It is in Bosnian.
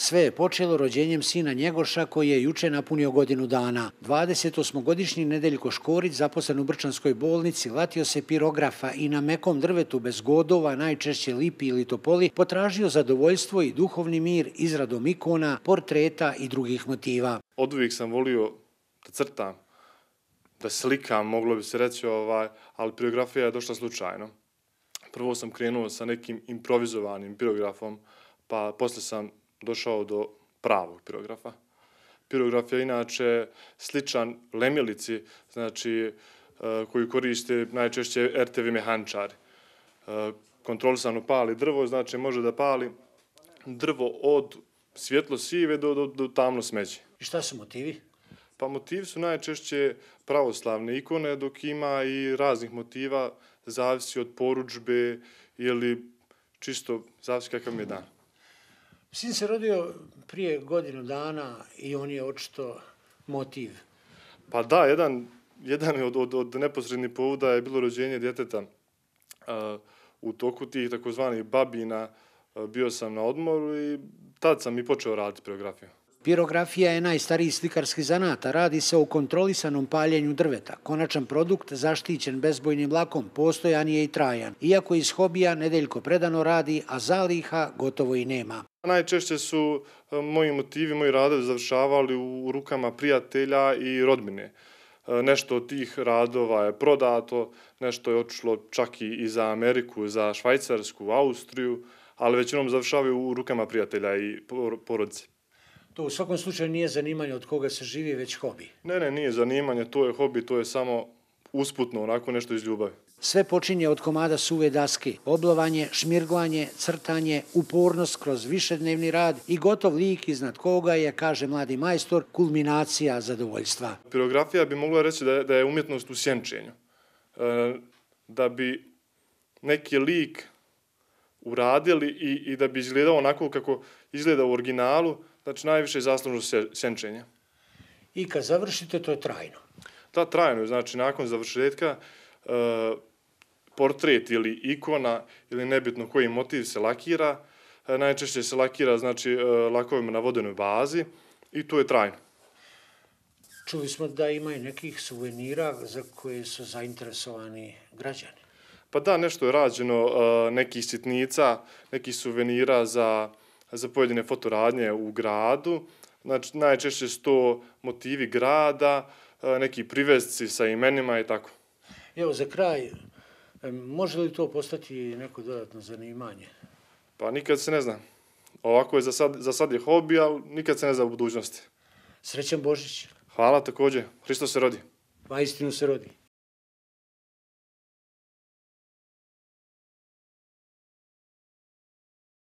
Sve je počelo rođenjem sina Njegoša koji je juče napunio godinu dana. 28-godišnji Nedeljko Škorić zaposlen u Brčanskoj bolnici latio se pirografa i na mekom drvetu bez godova, najčešće lipi ili topoli, potražio zadovoljstvo i duhovni mir izradom ikona, portreta i drugih motiva. Od uvijek sam volio da crtam, da slikam, moglo bi se reći, ovaj, ali pirografija je došla slučajno. Prvo sam krenuo sa nekim improvizovanim pirografom, pa posle sam došao do pravog pirografa. Pirograf je inače sličan lemilici, znači e, koji koriste najčešće RTV mehančari. E, kontrolisano pali drvo, znači može da pali drvo od svjetlo sive do, do, tamno smeđe. I šta su motivi? Pa motivi su najčešće pravoslavne ikone, dok ima i raznih motiva, zavisi od poručbe ili čisto zavisi kakav je dan. Sin se rodio prije godinu dana i on je očito motiv. Pa da, jedan, jedan od, od, od neposrednih povuda je bilo rođenje djeteta. Uh, u toku tih takozvanih babina uh, bio sam na odmoru i tad sam i počeo raditi preografiju. Pirografija je najstariji slikarski zanata, radi se o kontrolisanom paljenju drveta. Konačan produkt, zaštićen bezbojnim lakom, postojan je i trajan. Iako iz hobija nedeljko predano radi, a zaliha gotovo i nema. Najčešće su e, moji motivi, moji radovi završavali u rukama prijatelja i rodmine. E, nešto od tih radova je prodato, nešto je očilo čak i za Ameriku, za Švajcarsku, Austriju, ali većinom završavaju u rukama prijatelja i porodice. To u svakom slučaju nije zanimanje od koga se živi, već hobi. Ne, ne, nije zanimanje, to je hobi, to je samo usputno, onako nešto iz ljubavi. Sve počinje od komada suve daske. Oblovanje, šmirglanje, crtanje, upornost kroz višednevni rad i gotov lik iznad koga je, kaže mladi majstor, kulminacija zadovoljstva. Pirografija bi mogla reći da je umjetnost u sjenčenju. E, da bi neki lik uradili i da bi izgledao onako kako izgleda u originalu, Znači, najviše je se senčenje. I kad završite, to je trajno? Da, trajno Znači, nakon završetka, eh, portret ili ikona ili nebitno koji motiv se lakira, eh, najčešće se lakira znači, eh, lakovima na vodenoj bazi i to je trajno. Čuli smo da ima i nekih suvenira za koje su zainteresovani građani. Pa da, nešto je rađeno, nekih sitnica, nekih suvenira za za pojedine fotoradnje u gradu. Znači, najčešće su to motivi grada, e, neki privezci sa imenima i tako. Evo, za kraj, može li to postati neko dodatno zanimanje? Pa nikad se ne zna. Ovako je za sad, za sad je hobi, ali nikad se ne zna u budućnosti. Srećan Božić. Hvala također. Hristo se rodi. Pa istinu se rodi.